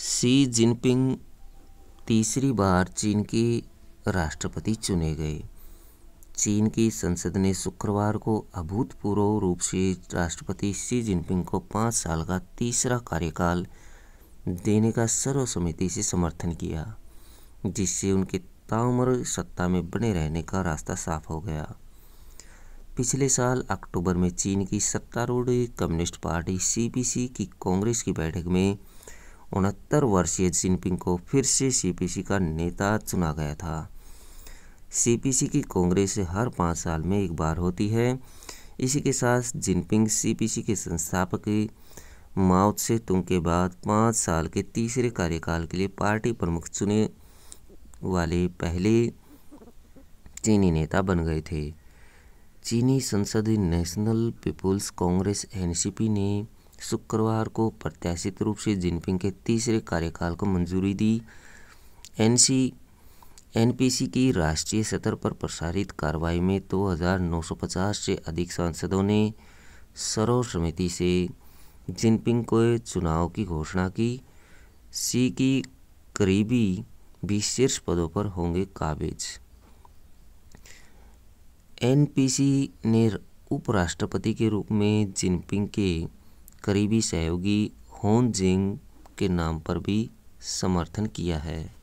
सी Jinping तीसरी बार चीन के राष्ट्रपति चुने गए चीन की संसद ने शुक्रवार को अभूतपूर्व रूप से राष्ट्रपति शी जिनपिंग को पाँच साल का तीसरा कार्यकाल देने का सर्वसम्मति से समर्थन किया जिससे उनके ताउम्र सत्ता में बने रहने का रास्ता साफ हो गया पिछले साल अक्टूबर में चीन की सत्तारूढ़ कम्युनिस्ट पार्टी सीपीसी की कांग्रेस की बैठक में उनहत्तर वर्षीय जिनपिंग को फिर से सीपीसी का नेता चुना गया था सीपीसी की कांग्रेस हर पाँच साल में एक बार होती है इसी के साथ जिनपिंग सीपीसी के संस्थापक माओ से तुंग के बाद पाँच साल के तीसरे कार्यकाल के लिए पार्टी प्रमुख चुने वाले पहले चीनी नेता बन गए थे चीनी संसद नेशनल पीपुल्स कांग्रेस एनसीपी ने शुक्रवार को प्रत्याशित रूप से जिनपिंग के तीसरे कार्यकाल को मंजूरी दी एनसी एनपीसी की राष्ट्रीय सतर पर प्रसारित कार्रवाई में 2950 से अधिक सांसदों ने समिति से जिनपिंग को चुनाव की घोषणा की सी की करीबी भी शीर्ष पदों पर होंगे काबिज एनपीसी ने उपराष्ट्रपति के रूप में जिनपिंग के करीबी सहयोगी होन जिंग के नाम पर भी समर्थन किया है